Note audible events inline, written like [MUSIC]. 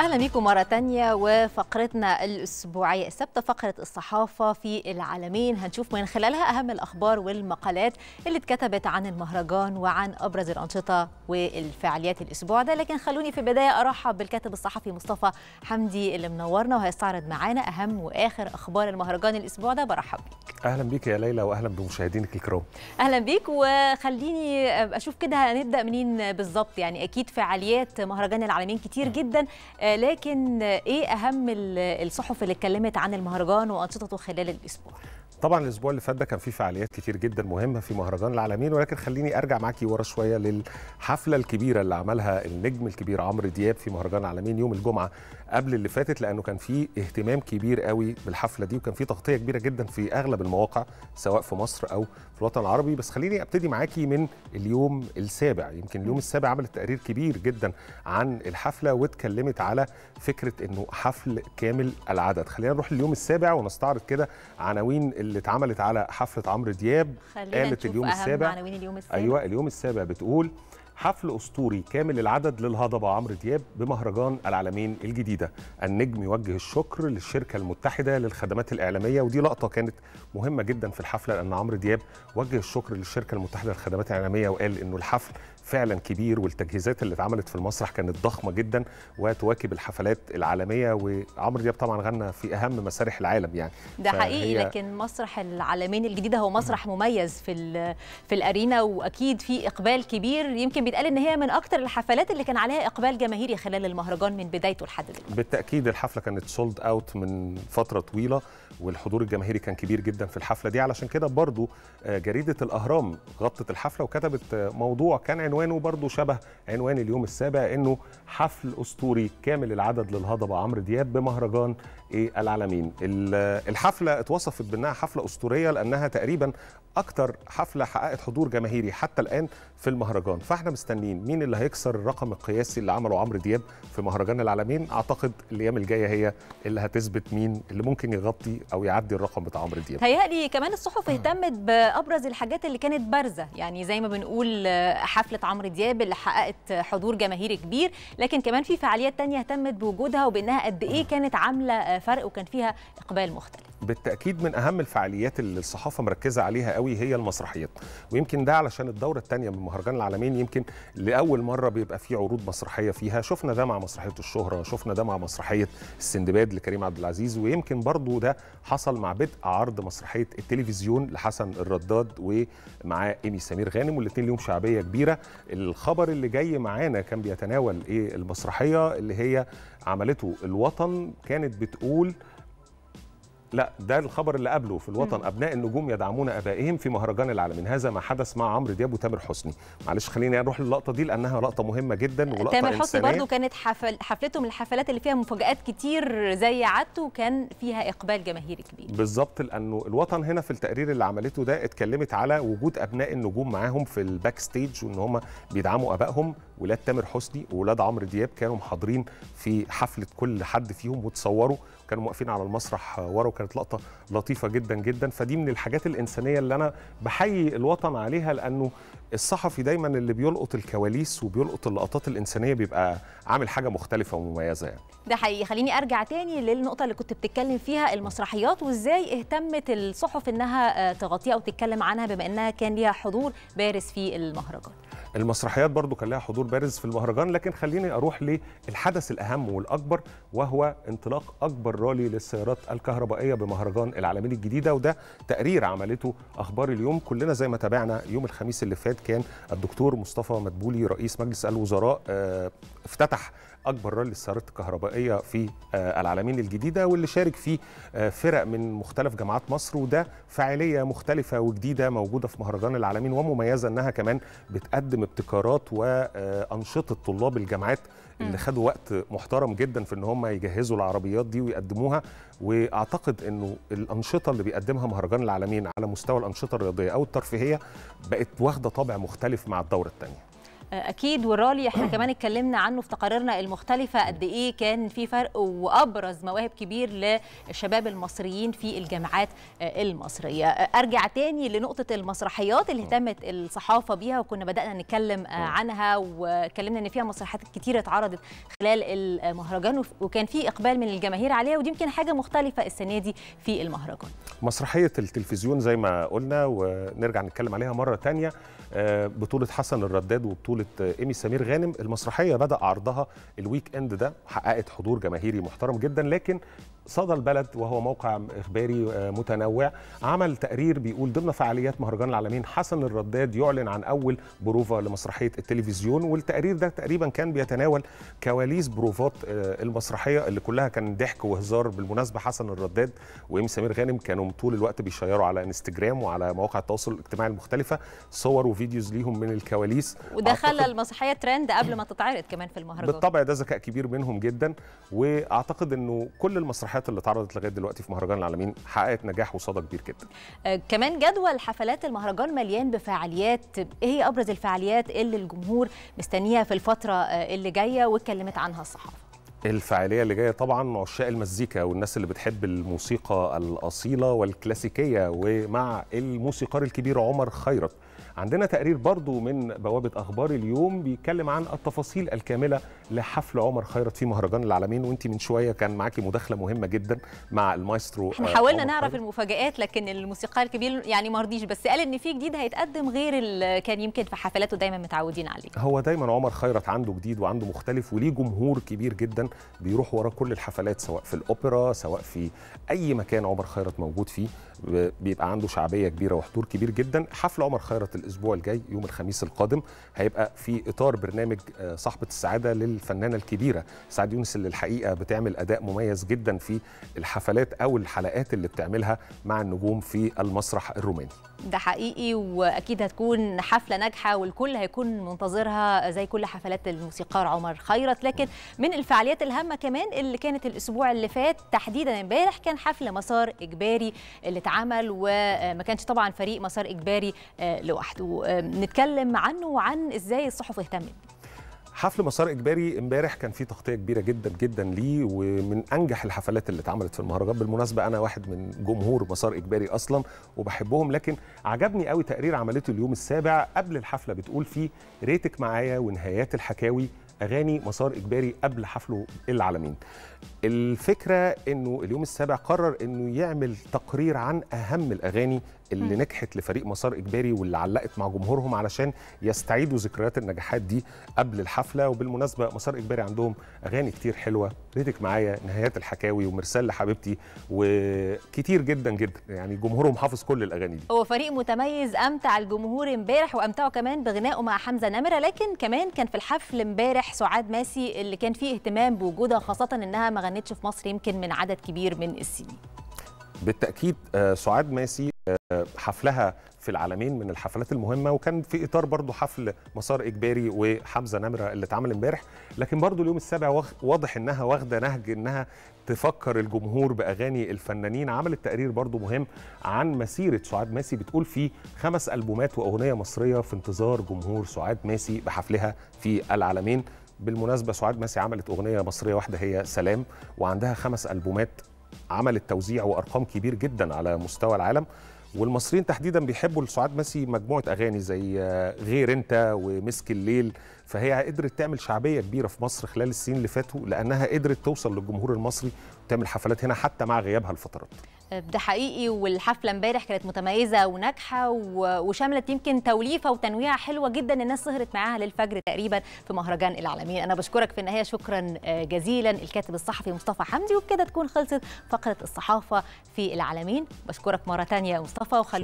أهلا بكم مرة تانية وفقرتنا الأسبوعية السبت فقرة الصحافة في العالمين هنشوف من خلالها أهم الأخبار والمقالات اللي اتكتبت عن المهرجان وعن أبرز الأنشطة والفعاليات الأسبوع ده لكن خلوني في البداية أرحب بالكاتب الصحفي مصطفى حمدي اللي منورنا وهيستعرض معانا أهم وآخر أخبار المهرجان الأسبوع ده برحب بيك أهلا بيك يا ليلى وأهلا بمشاهدينك الكرام أهلا بيك وخليني أشوف كده هنبدأ منين بالظبط يعني أكيد فعاليات مهرجان العالمين كتير جدا آه، لكن ايه اهم الصحف اللي اتكلمت عن المهرجان وانشطته خلال الاسبوع طبعا الاسبوع اللي فات ده كان فيه فعاليات كتير جدا مهمه في مهرجان العالمين ولكن خليني ارجع معاكي ورا شويه للحفله الكبيره اللي عملها النجم الكبير عمرو دياب في مهرجان العالمين يوم الجمعه قبل اللي فاتت لانه كان فيه اهتمام كبير قوي بالحفله دي وكان فيه تغطيه كبيره جدا في اغلب المواقع سواء في مصر او في الوطن العربي بس خليني ابتدي معاكي من اليوم السابع يمكن اليوم السابع عملت تقرير كبير جدا عن الحفله واتكلمت على فكره انه حفل كامل العدد خلينا نروح لليوم السابع ونستعرض كده عناوين اللي اتعملت على حفله عمرو دياب قالت اليوم السابع اليوم السابع ايوه اليوم السابع بتقول حفل اسطوري كامل العدد للهضبه عمرو دياب بمهرجان العالمين الجديده النجم يوجه الشكر للشركه المتحده للخدمات الاعلاميه ودي لقطه كانت مهمه جدا في الحفله لان عمرو دياب وجه الشكر للشركه المتحده للخدمات الاعلاميه وقال انه الحفل فعلا كبير والتجهيزات اللي اتعملت في المسرح كانت ضخمه جدا وتواكب الحفلات العالميه وعمرو دياب طبعا غنى في اهم مسارح العالم يعني ده حقيقي لكن مسرح العالمين الجديد هو مسرح مميز في في الارينا واكيد في اقبال كبير يمكن بيتقال ان هي من اكثر الحفلات اللي كان عليها اقبال جماهيري خلال المهرجان من بدايته لحد دلوقتي بالتاكيد الحفله كانت سولد اوت من فتره طويله والحضور الجماهيري كان كبير جدا في الحفله دي علشان كده برضو آه، جريده الاهرام غطت الحفله وكتبت آه، موضوع كان عنوان عنوانه برضه شبه عنوان اليوم السابع انه حفل اسطوري كامل العدد للهضبه عمرو دياب بمهرجان ايه العالمين الحفله اتوصفت بانها حفله اسطوريه لانها تقريبا اكتر حفله حققت حضور جماهيري حتى الان في المهرجان فاحنا مستنيين مين اللي هيكسر الرقم القياسي اللي عمله عمرو دياب في مهرجان العالمين اعتقد الايام الجايه هي اللي هتثبت مين اللي ممكن يغطي او يعدي الرقم بتاع عمرو دياب هيالي كمان الصحف اهتمت بابرز الحاجات اللي كانت بارزه يعني زي ما بنقول حفله عمرو دياب اللي حققت حضور جماهيري كبير لكن كمان في فعاليات تانية اهتمت بوجودها وبانها قد ايه كانت عامله آه، فرق وكان فيها اقبال مختلف بالتاكيد من اهم الفعاليات اللي الصحافه مركزه عليها قوي هي المسرحيات ويمكن ده علشان الدوره الثانيه من مهرجان العالمين يمكن لاول مره بيبقى فيه عروض مسرحيه فيها شفنا ده مع مسرحيه الشهره شفنا ده مع مسرحيه السندباد لكريم عبد العزيز ويمكن برضو ده حصل مع بدء عرض مسرحيه التلفزيون لحسن الرداد ومعاه ايمي سمير غانم والاثنين ليهم شعبيه كبيره الخبر اللي جاي معانا كان بيتناول ايه المسرحيه اللي هي عملته الوطن كانت بتقول لا ده الخبر اللي قبله في الوطن مم. ابناء النجوم يدعمون ابائهم في مهرجان العالمين هذا ما حدث مع عمرو دياب وتامر حسني معلش خليني نروح للقطه دي لانها لقطه مهمه جدا ولقطه تامر حسني برضه كانت حفل حفلته من الحفلات اللي فيها مفاجات كتير زي عادته وكان فيها اقبال جماهيري كبير بالظبط لانه الوطن هنا في التقرير اللي عملته ده اتكلمت على وجود ابناء النجوم معاهم في الباك ستيج وان هم بيدعموا ابائهم ولاد تامر حسني وولاد عمرو دياب كانوا محاضرين في حفله كل حد فيهم وتصوروا كانوا واقفين على المسرح ورا وكانت لقطه لطيفه جدا جدا فدي من الحاجات الانسانيه اللي انا بحيي الوطن عليها لانه الصحفي دايما اللي بيلقط الكواليس وبيلقط اللقطات الانسانيه بيبقى عامل حاجه مختلفه ومميزه يعني ده حقيقي خليني ارجع تاني للنقطه اللي كنت بتتكلم فيها المسرحيات وازاي اهتمت الصحف انها تغطيها وتتكلم عنها بما انها كان ليها حضور بارز في المهرجان المسرحيات برضو كان لها حضور بارز في المهرجان لكن خليني اروح للحدث الاهم والاكبر وهو انطلاق اكبر رالي للسيارات الكهربائيه بمهرجان العالمين الجديده وده تقرير عملته اخبار اليوم كلنا زي ما تابعنا يوم الخميس اللي فات كان الدكتور مصطفى مدبولي رئيس مجلس الوزراء آه، افتتح اكبر رالي السيارات الكهربائيه في آه، العالمين الجديده واللي شارك فيه آه، فرق من مختلف جامعات مصر وده فعاليه مختلفه وجديده موجوده في مهرجان العالمين ومميزه انها كمان بتقدم ابتكارات وانشطه آه، طلاب الجامعات اللي خدوا وقت محترم جدا في ان هم يجهزوا العربيات دي ويقدموها واعتقد انه الانشطه اللي بيقدمها مهرجان العالمين على مستوى الانشطه الرياضيه او الترفيهيه بقت واخده طابع مختلف مع الدوره الثانيه اكيد والرالي احنا [CLEARS THROAT] كمان اتكلمنا عنه في تقاريرنا المختلفه قد ايه كان في فرق وابرز مواهب كبير للشباب المصريين في الجامعات آه، المصريه آه، ارجع تاني لنقطه المسرحيات اللي آه. اهتمت الصحافه بيها وكنا بدانا نتكلم عنها واتكلمنا ان فيها مسرحيات كتيره اتعرضت خلال المهرجان وكان في اقبال من الجماهير عليها ودي يمكن حاجه مختلفه السنه دي في المهرجان مسرحيه التلفزيون زي ما قلنا ونرجع نتكلم عليها مره تانية بطوله حسن الرداد وبطوله بطولة إيمي سمير غانم المسرحية بدأ عرضها الويك إند ده حققت حضور جماهيري محترم جدا لكن صدى البلد وهو موقع اخباري آه، متنوع عمل تقرير بيقول ضمن فعاليات مهرجان العالمين حسن الرداد يعلن عن اول بروفا لمسرحيه التلفزيون والتقرير ده تقريبا كان بيتناول كواليس بروفات آه، المسرحيه اللي كلها كان ضحك وهزار بالمناسبه حسن الرداد وام سمير غانم كانوا طول الوقت بيشيروا على انستجرام وعلى مواقع التواصل الاجتماعي المختلفه صور وفيديوز ليهم من الكواليس وده خلى المسرحيه ترند قبل ما تتعرض كمان في المهرجان بالطبع ده ذكاء كبير منهم جدا واعتقد انه كل المسرحيات اللوحات اللي اتعرضت لغايه دلوقتي في مهرجان العالمين حققت نجاح وصدى كبير جدا آه، كمان جدول حفلات المهرجان مليان بفعاليات ايه هي ابرز الفعاليات اللي الجمهور مستنيها في الفتره آه، اللي جايه واتكلمت عنها الصحافه الفعاليه اللي جايه طبعا عشاق المزيكا والناس اللي بتحب الموسيقى الاصيله والكلاسيكيه ومع الموسيقار الكبير عمر خيرت عندنا تقرير برضو من بوابة أخبار اليوم بيتكلم عن التفاصيل الكاملة لحفل عمر خيرت في مهرجان العالمين وانت من شوية كان معاكي مداخلة مهمة جدا مع المايسترو احنا حاولنا آه، نعرف خيرت. المفاجآت لكن الموسيقار الكبير يعني ما رضيش بس قال ان في جديد هيتقدم غير اللي كان يمكن في حفلاته دايما متعودين عليه هو دايما عمر خيرت عنده جديد وعنده مختلف وليه جمهور كبير جدا بيروح ورا كل الحفلات سواء في الأوبرا سواء في أي مكان عمر خيرت موجود فيه بيبقى عنده شعبية كبيرة وحضور كبير جدا حفل عمر خيرت الاسبوع الجاي يوم الخميس القادم هيبقى في اطار برنامج آه، صاحبه السعاده للفنانه الكبيره سعاد يونس اللي الحقيقه بتعمل اداء مميز جدا في الحفلات او الحلقات اللي بتعملها مع النجوم في المسرح الروماني ده حقيقي واكيد هتكون حفله ناجحه والكل هيكون منتظرها زي كل حفلات الموسيقار عمر خيرت لكن من الفعاليات الهامه كمان اللي كانت الاسبوع اللي فات تحديدا امبارح كان حفل مسار اجباري اللي اتعمل وما كانش طبعا فريق مسار اجباري آه، لوحده ونتكلم عنه وعن ازاي الصحف اهتمت حفل مسار اجباري امبارح كان فيه تغطيه كبيره جدا جدا ليه ومن انجح الحفلات اللي اتعملت في المهرجان بالمناسبه انا واحد من جمهور مسار اجباري اصلا وبحبهم لكن عجبني قوي تقرير عملته اليوم السابع قبل الحفله بتقول فيه ريتك معايا ونهايات الحكاوي اغاني مسار اجباري قبل حفله العالمين الفكره انه اليوم السابع قرر انه يعمل تقرير عن اهم الاغاني اللي م. نجحت لفريق مسار اجباري واللي علقت مع جمهورهم علشان يستعيدوا ذكريات النجاحات دي قبل الحفله وبالمناسبه مسار اجباري عندهم اغاني كتير حلوه ريتك معايا نهايات الحكاوي ومرسال لحبيبتي وكتير جدا جدا يعني جمهورهم حافظ كل الاغاني دي هو فريق متميز امتع الجمهور امبارح وامتعه كمان بغنائه مع حمزه نمره لكن كمان كان في الحفل امبارح سعاد ماسي اللي كان فيه اهتمام بوجودها خاصه انها ما غنتش في مصر يمكن من عدد كبير من السنين بالتاكيد آه، سعاد ماسي حفلها في العالمين من الحفلات المهمه وكان في اطار برضو حفل مسار اجباري وحمزه نمره اللي اتعمل امبارح لكن برضو اليوم السابع واضح انها واخده نهج انها تفكر الجمهور باغاني الفنانين عملت تقرير برضو مهم عن مسيره سعاد ماسي بتقول فيه خمس البومات واغنيه مصريه في انتظار جمهور سعاد ماسي بحفلها في العالمين بالمناسبه سعاد ماسي عملت اغنيه مصريه واحده هي سلام وعندها خمس البومات عملت توزيع وارقام كبير جدا على مستوى العالم والمصريين تحديدا بيحبوا لسعاد مسي مجموعه اغاني زي آه، غير انت ومسك الليل فهي قدرت تعمل شعبيه كبيره في مصر خلال السنين اللي فاتوا لانها قدرت توصل للجمهور المصري وتعمل حفلات هنا حتى مع غيابها لفترات ده حقيقي والحفله امبارح كانت متميزه وناجحه وشملت يمكن توليفه وتنويع حلوه جدا الناس سهرت معاها للفجر تقريبا في مهرجان العالمين انا بشكرك في النهايه شكرا آه، جزيلا الكاتب الصحفي مصطفى حمدي وبكده تكون خلصت فقره الصحافه في العالمين بشكرك مره ثانيه يا مصطفى وخلونا